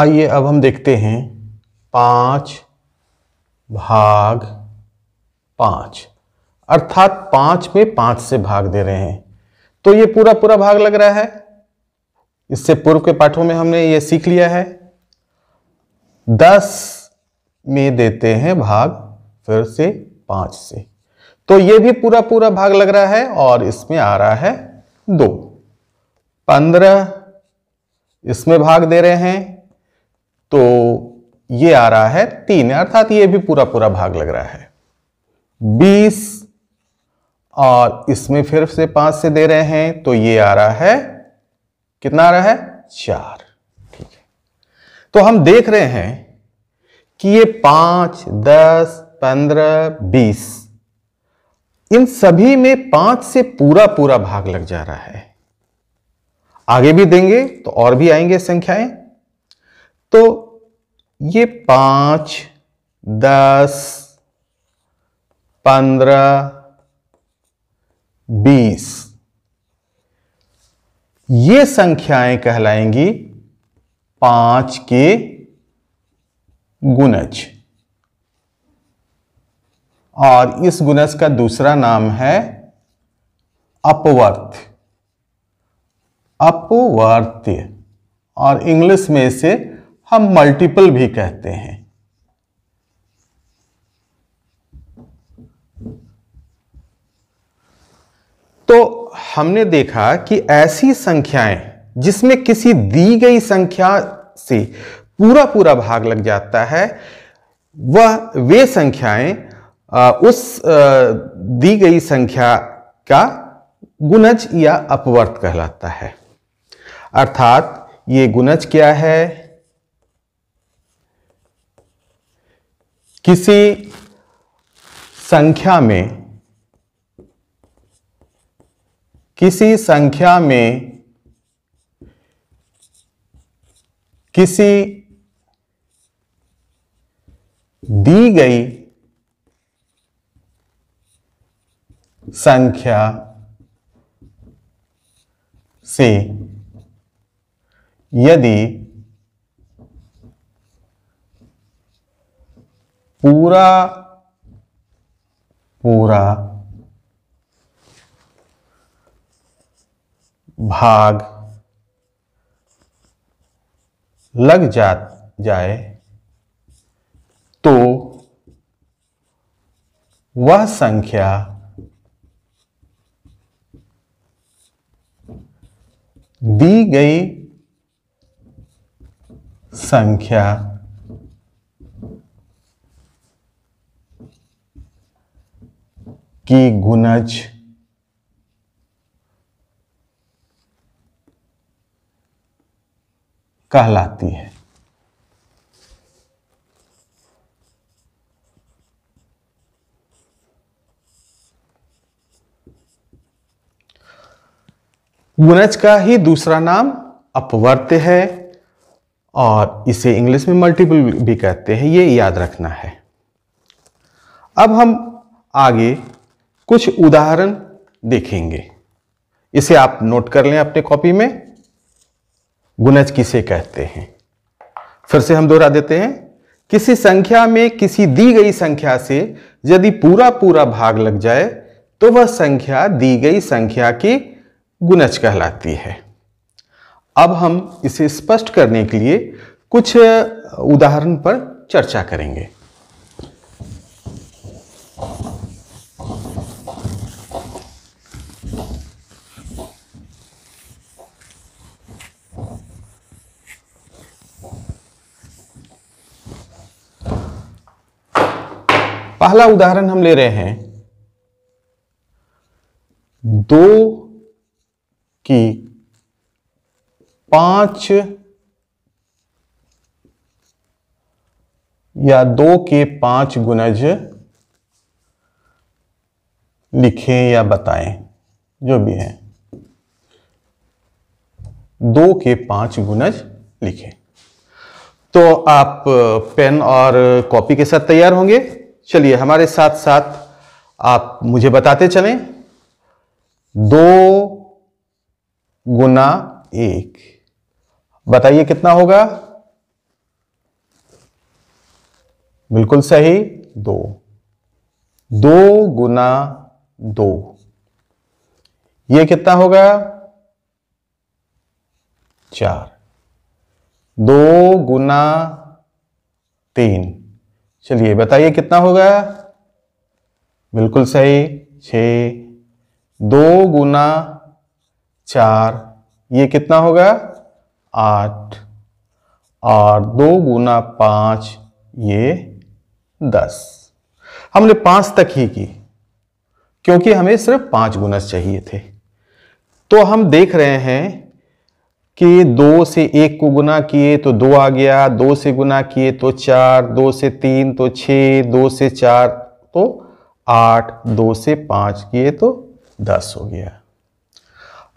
आइए अब हम देखते हैं पाँच भाग पांच अर्थात पांच में पाँच से भाग दे रहे हैं तो ये पूरा पूरा भाग लग रहा है इससे पूर्व के पाठों में हमने ये सीख लिया है दस में देते हैं भाग फिर से पाँच से तो ये भी पूरा पूरा भाग लग रहा है और इसमें आ रहा है दो पंद्रह इसमें भाग दे रहे हैं तो ये आ रहा है तीन अर्थात ये भी पूरा पूरा भाग लग रहा है बीस और इसमें फिर से पांच से दे रहे हैं तो ये आ रहा है कितना आ रहा है चार ठीक है तो हम देख रहे हैं कि ये पांच दस पंद्रह बीस इन सभी में पांच से पूरा पूरा भाग लग जा रहा है आगे भी देंगे तो और भी आएंगे संख्याएं तो ये पांच दस पंद्रह बीस ये संख्याएं कहलाएंगी पांच के गुणज और इस गुणज का दूसरा नाम है अपवर्त अपवर्त्य और इंग्लिश में इसे हम मल्टीपल भी कहते हैं तो हमने देखा कि ऐसी संख्याएं जिसमें किसी दी गई संख्या से पूरा पूरा भाग लग जाता है वह वे संख्याएं उस दी गई संख्या का गुणज या अपवर्त कहलाता है अर्थात ये गुणज क्या है किसी संख्या में किसी संख्या में किसी दी गई संख्या से यदि पूरा पूरा भाग लग जा जाए तो वह संख्या दी गई संख्या की गुनज कहलाती है गुनज का ही दूसरा नाम अपवर्त्य है और इसे इंग्लिश में मल्टीपल भी कहते हैं ये याद रखना है अब हम आगे कुछ उदाहरण देखेंगे इसे आप नोट कर लें अपने कॉपी में गुणज किसे कहते हैं फिर से हम दोहरा देते हैं किसी संख्या में किसी दी गई संख्या से यदि पूरा पूरा भाग लग जाए तो वह संख्या दी गई संख्या की गुणज कहलाती है अब हम इसे स्पष्ट करने के लिए कुछ उदाहरण पर चर्चा करेंगे पहला उदाहरण हम ले रहे हैं दो की पांच या दो के पांच गुणज लिखें या बताएं जो भी है दो के पांच गुणज लिखें तो आप पेन और कॉपी के साथ तैयार होंगे चलिए हमारे साथ साथ आप मुझे बताते चलें दो गुना एक बताइए कितना होगा बिल्कुल सही दो दो गुना दो ये कितना होगा चार दो गुना तीन चलिए बताइए कितना हो गया बिल्कुल सही छ दो गुना चार ये कितना हो गया आठ और दो गुना पाँच ये दस हमने पाँच तक ही की क्योंकि हमें सिर्फ पाँच गुना चाहिए थे तो हम देख रहे हैं कि दो से एक को गुना किए तो दो आ गया दो से गुना किए तो चार दो से तीन तो छः दो से चार तो आठ दो से पाँच किए तो दस हो गया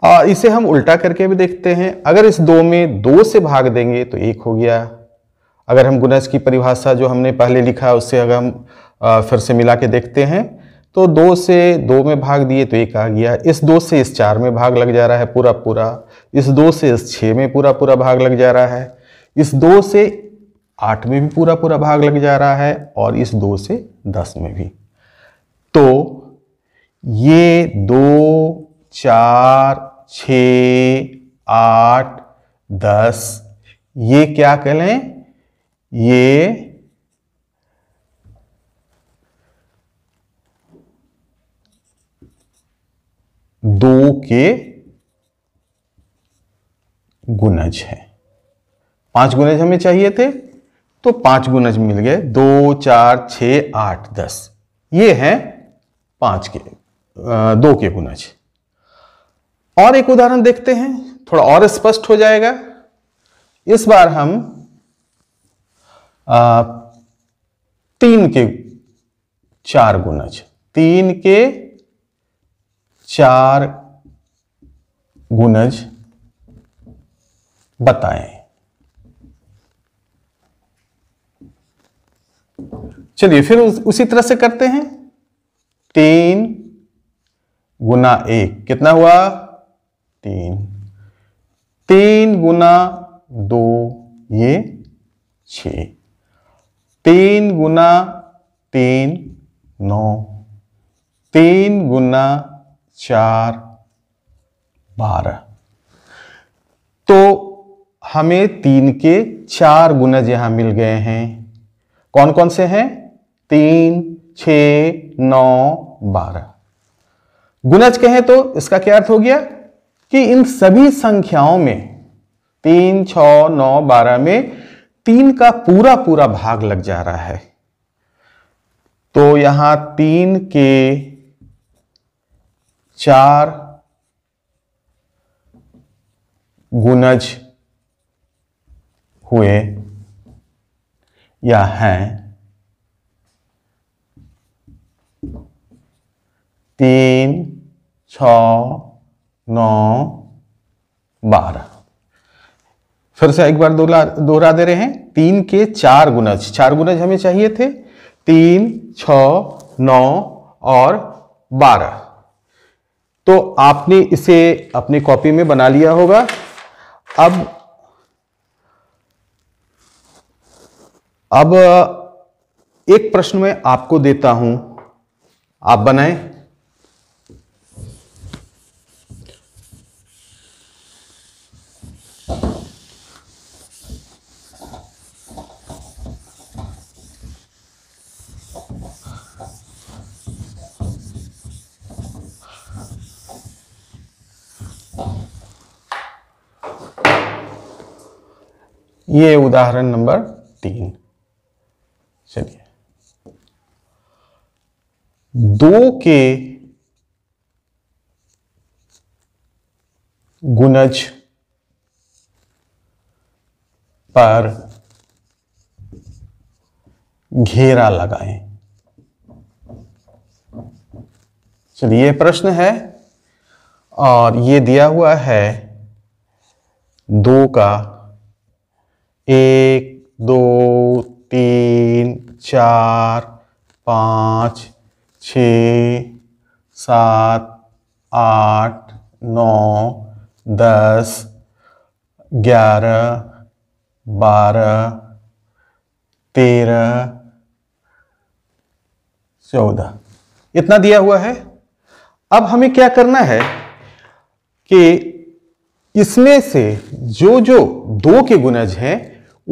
आ, इसे हम उल्टा करके भी देखते हैं अगर इस दो में दो से भाग देंगे तो एक हो गया अगर हम गुनज की परिभाषा जो हमने पहले लिखा उससे अगर हम फिर से मिला के देखते हैं तो दो से दो में भाग दिए तो एक आ गया इस दो से इस चार में भाग लग जा रहा है पूरा पूरा इस दो से इस छः में पूरा पूरा भाग लग जा रहा है इस दो से आठ में भी पूरा पूरा भाग लग जा रहा है और इस दो से दस में भी तो ये दो चार छ आठ दस ये क्या कहें ये दो के गुणज है पांच गुणज हमें चाहिए थे तो पांच गुणज मिल गए दो चार छ आठ दस ये हैं पांच के दो के गुणज और एक उदाहरण देखते हैं थोड़ा और स्पष्ट हो जाएगा इस बार हम आ, तीन के चार गुणज तीन के चार गुणज बताएं चलिए फिर उस, उसी तरह से करते हैं तीन गुना एक कितना हुआ तीन तीन गुना दो ये छ तीन गुना तीन नौ तीन गुना चार बारह तो हमें तीन के चार गुनज यहां मिल गए हैं कौन कौन से हैं तीन छ नौ बारह गुनज कहें तो इसका क्या अर्थ हो गया कि इन सभी संख्याओं में तीन छ नौ बारह में तीन का पूरा पूरा भाग लग जा रहा है तो यहां तीन के चार गुनज हुए या हैं तीन छ नौ बारह फिर से एक बार दोहरा दे रहे हैं तीन के चार गुनज चार गुनज हमें चाहिए थे तीन छ नौ और बारह तो आपने इसे अपनी कॉपी में बना लिया होगा अब अब एक प्रश्न मैं आपको देता हूं आप बनाएं ये उदाहरण नंबर तीन चलिए दो के गुणज पर घेरा लगाएं चलिए प्रश्न है और ये दिया हुआ है दो का एक दो तीन चार पाँच छ सात आठ नौ दस ग्यारह बारह तेरह चौदह इतना दिया हुआ है अब हमें क्या करना है कि इसमें से जो जो दो के गुणज हैं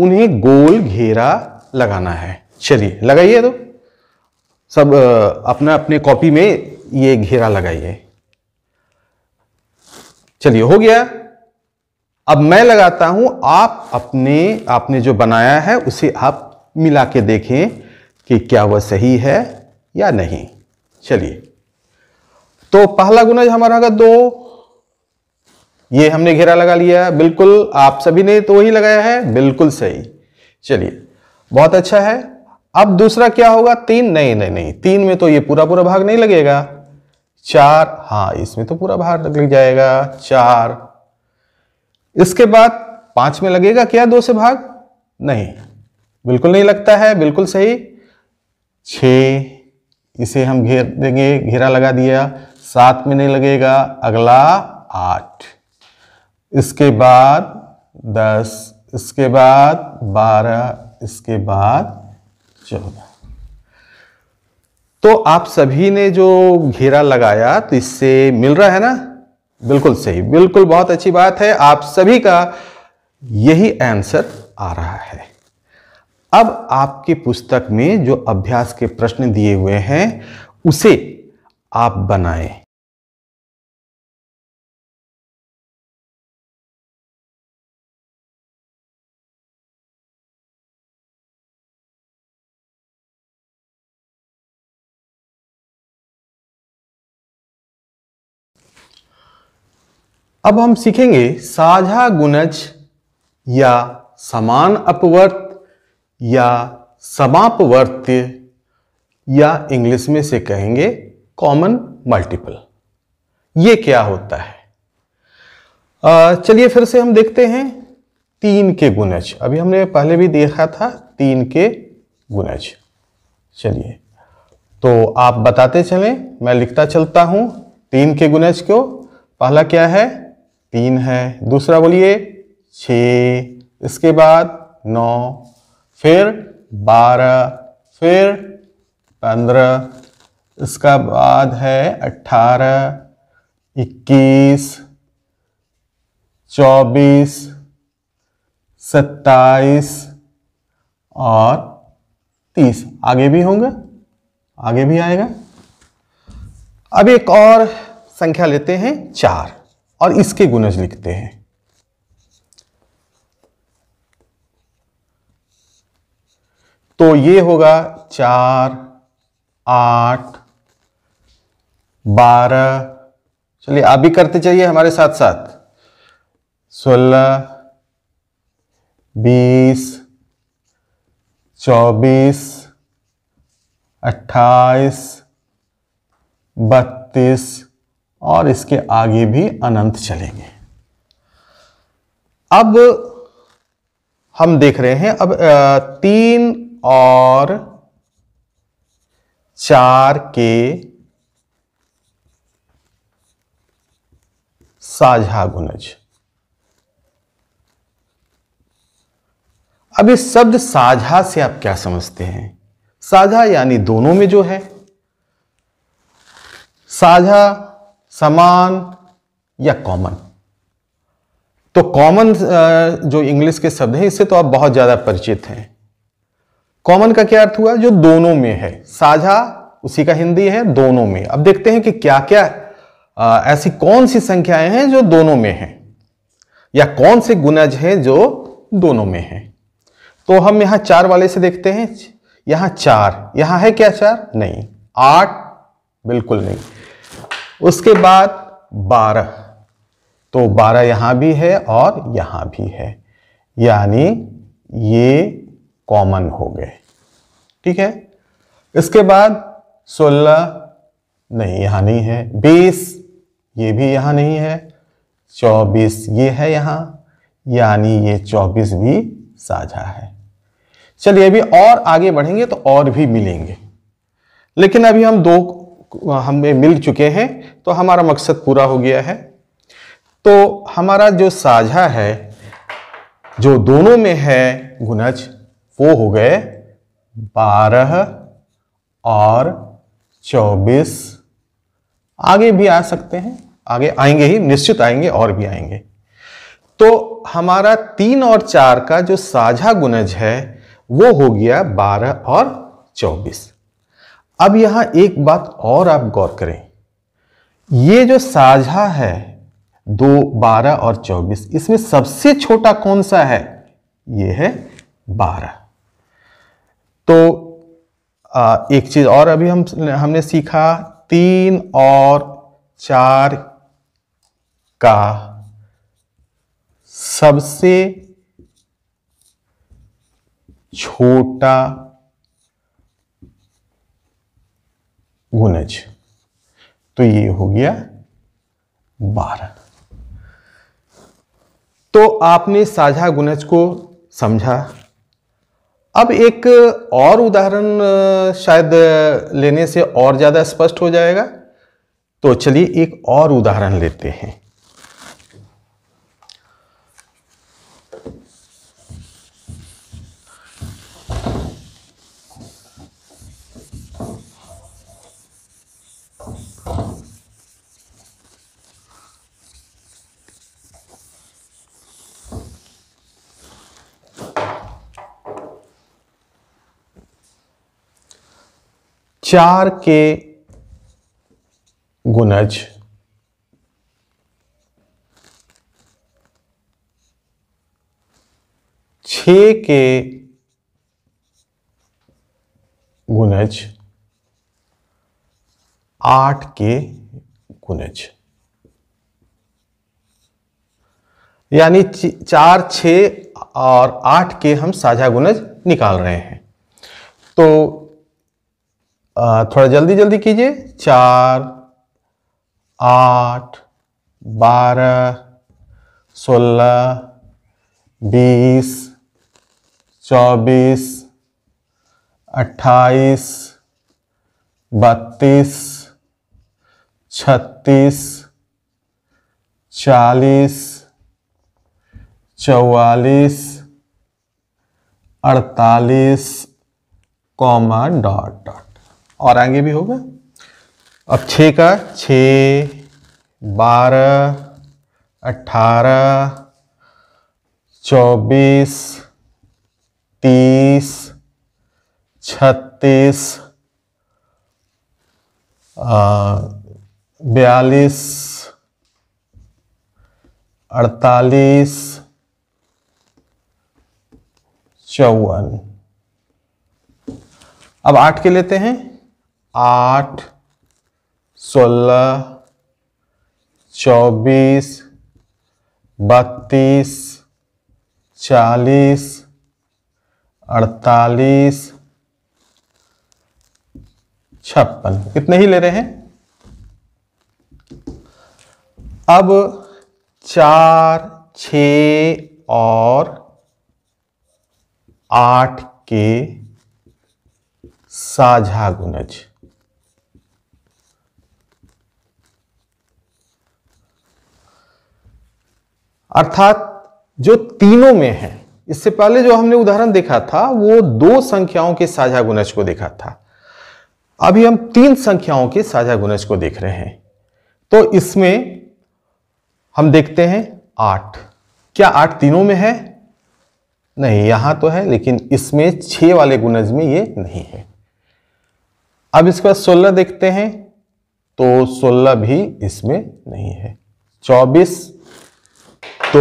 उन्हें गोल घेरा लगाना है चलिए लगाइए तो सब अपना अपने कॉपी में ये घेरा लगाइए चलिए हो गया अब मैं लगाता हूं आप अपने आपने जो बनाया है उसे आप मिला के देखें कि क्या वह सही है या नहीं चलिए तो पहला गुणज हमारा होगा दो ये हमने घेरा लगा लिया बिल्कुल आप सभी ने तो वही लगाया है बिल्कुल सही चलिए बहुत अच्छा है अब दूसरा क्या होगा तीन नहीं नहीं नहीं तीन में तो ये पूरा पूरा भाग नहीं लगेगा चार हाँ इसमें तो पूरा भाग लग जाएगा चार इसके बाद पांच में लगेगा क्या दो से भाग नहीं बिल्कुल नहीं लगता है बिल्कुल सही छ इसे हम घेर देंगे घेरा लगा दिया सात में नहीं लगेगा अगला आठ इसके बाद दस इसके बाद बारह इसके बाद चौदह तो आप सभी ने जो घेरा लगाया तो इससे मिल रहा है ना बिल्कुल सही बिल्कुल बहुत अच्छी बात है आप सभी का यही आंसर आ रहा है अब आपके पुस्तक में जो अभ्यास के प्रश्न दिए हुए हैं उसे आप बनाएं अब हम सीखेंगे साझा गुणज या समान अपवर्त या समापवर्त्य या इंग्लिश में से कहेंगे कॉमन मल्टीपल ये क्या होता है चलिए फिर से हम देखते हैं तीन के गुणज अभी हमने पहले भी देखा था तीन के गुणज चलिए तो आप बताते चलें मैं लिखता चलता हूं तीन के गुणज को पहला क्या है तीन है दूसरा बोलिए छ इसके बाद नौ फिर बारह फिर पंद्रह इसका बाद है अट्ठारह इक्कीस चौबीस सत्ताईस और तीस आगे भी होंगे आगे भी आएगा अब एक और संख्या लेते हैं चार और इसके गुणज लिखते हैं तो ये होगा चार आठ बारह चलिए आप भी करते चाहिए हमारे साथ साथ सोलह बीस चौबीस अट्ठाईस बत्तीस और इसके आगे भी अनंत चलेंगे अब हम देख रहे हैं अब तीन और चार के साझा गुणज अब इस शब्द साझा से आप क्या समझते हैं साझा यानी दोनों में जो है साझा समान या कॉमन तो कॉमन जो इंग्लिश के शब्द हैं इससे तो आप बहुत ज्यादा परिचित हैं कॉमन का क्या अर्थ हुआ जो दोनों में है साझा उसी का हिंदी है दोनों में अब देखते हैं कि क्या क्या ऐसी कौन सी संख्याएं हैं जो दोनों में हैं या कौन से गुणज हैं जो दोनों में हैं तो हम यहां चार वाले से देखते हैं यहां चार यहां है क्या चार नहीं आठ बिल्कुल नहीं उसके बाद बारह तो बारह यहाँ भी है और यहाँ भी है यानी ये कॉमन हो गए ठीक है इसके बाद सोलह नहीं यहाँ नहीं है बीस ये भी यहाँ नहीं है चौबीस ये है यहाँ यानी ये चौबीस भी साझा है चलिए अभी और आगे बढ़ेंगे तो और भी मिलेंगे लेकिन अभी हम दो हमें मिल चुके हैं तो हमारा मकसद पूरा हो गया है तो हमारा जो साझा है जो दोनों में है गुनज वो हो गए बारह और चौबीस आगे भी आ सकते हैं आगे आएंगे ही निश्चित आएंगे और भी आएंगे तो हमारा तीन और चार का जो साझा गुनज है वो हो गया बारह और चौबीस अब यहां एक बात और आप गौर करें ये जो साझा है दो बारह और चौबीस इसमें सबसे छोटा कौन सा है ये है बारह तो आ, एक चीज और अभी हम हमने सीखा तीन और चार का सबसे छोटा गुणज तो ये हो गया बारह तो आपने साझा गुणज को समझा अब एक और उदाहरण शायद लेने से और ज़्यादा स्पष्ट हो जाएगा तो चलिए एक और उदाहरण लेते हैं चार के गुणज छ के गुणज आठ के गुणज यानी चार छ और आठ के हम साझा गुणज निकाल रहे हैं तो थोड़ा जल्दी जल्दी कीजिए चार आठ बारह सोलह बीस चौबीस अट्ठाईस बत्तीस छत्तीस चालीस चौवालीस अड़तालीस कॉमा डॉट डॉट और आगे भी होगा अब छ का छ बारह अठारह चौबीस तीस छत्तीस बयालीस अड़तालीस चौवन अब आठ के लेते हैं आठ सोलह चौबीस बत्तीस चालीस अड़तालीस छप्पन इतने ही ले रहे हैं अब चार छ और आठ के साझा गुणज अर्थात जो तीनों में है इससे पहले जो हमने उदाहरण देखा था वो दो संख्याओं के साझा गुणज को देखा था अभी हम तीन संख्याओं के साझा गुणज को देख रहे हैं तो इसमें हम देखते हैं आठ क्या आठ तीनों में है नहीं यहां तो है लेकिन इसमें छह वाले गुणज में ये नहीं है अब इसके बाद सोलह देखते हैं तो सोलह भी इसमें नहीं है चौबीस तो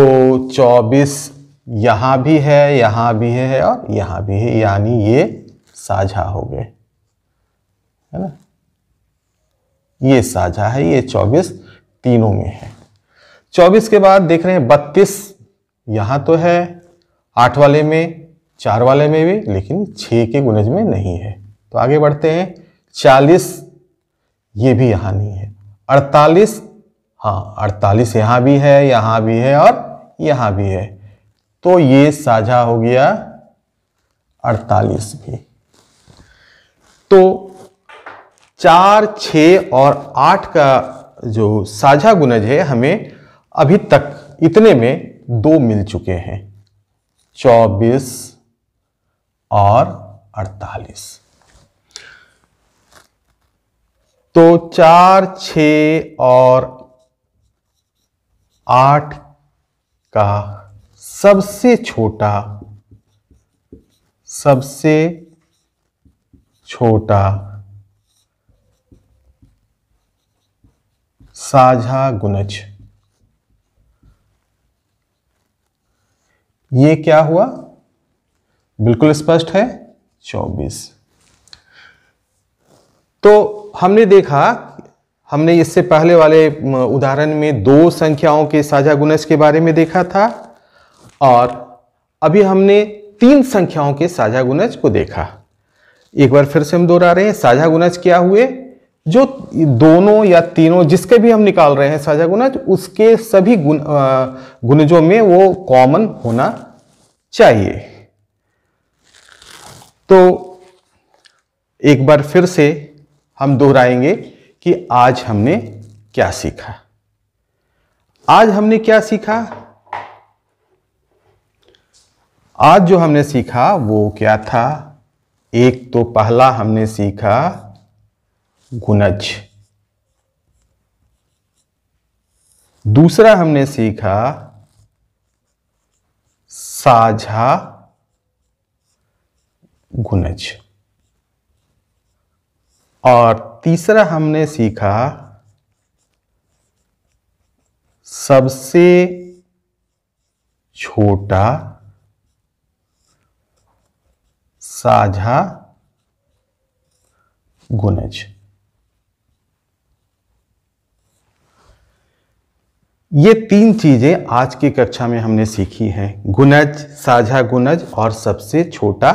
24 यहाँ भी है यहाँ भी है और यहाँ भी है यानी ये साझा हो गए है ना ये साझा है ये 24 तीनों में है 24 के बाद देख रहे हैं 32 यहाँ तो है आठ वाले में चार वाले में भी लेकिन छः के गुनज में नहीं है तो आगे बढ़ते हैं 40 ये भी यहाँ नहीं है हाँ अड़तालीस यहाँ भी है यहाँ भी है और यहाँ भी है तो ये साझा हो गया अड़तालीस भी तो चार छ और आठ का जो साझा गुनज है हमें अभी तक इतने में दो मिल चुके हैं चौबीस और अड़तालीस तो चार छ और आठ का सबसे छोटा सबसे छोटा साझा गुणज ये क्या हुआ बिल्कुल स्पष्ट है 24 तो हमने देखा हमने इससे पहले वाले उदाहरण में दो संख्याओं के साझा गुणज के बारे में देखा था और अभी हमने तीन संख्याओं के साझा गुणज को देखा एक बार फिर से हम दोहरा रहे हैं साझा गुणज क्या हुए जो दोनों या तीनों जिसके भी हम निकाल रहे हैं साझा गुणज उसके सभी गुण गुणजों में वो कॉमन होना चाहिए तो एक बार फिर से हम दोहराएंगे कि आज हमने क्या सीखा आज हमने क्या सीखा आज जो हमने सीखा वो क्या था एक तो पहला हमने सीखा गुनज दूसरा हमने सीखा साझा गुनज और तीसरा हमने सीखा सबसे छोटा साझा गुणज ये तीन चीजें आज की कक्षा में हमने सीखी हैं गुणज साझा गुणज और सबसे छोटा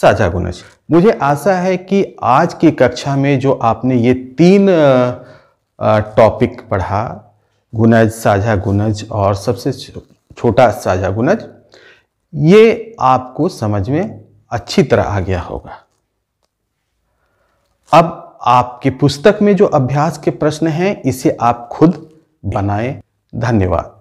साझा गुणज मुझे आशा है कि आज की कक्षा में जो आपने ये तीन टॉपिक पढ़ा गुनज साझा गुनज और सबसे छोटा साझा गुनज ये आपको समझ में अच्छी तरह आ गया होगा अब आपकी पुस्तक में जो अभ्यास के प्रश्न हैं इसे आप खुद बनाएं धन्यवाद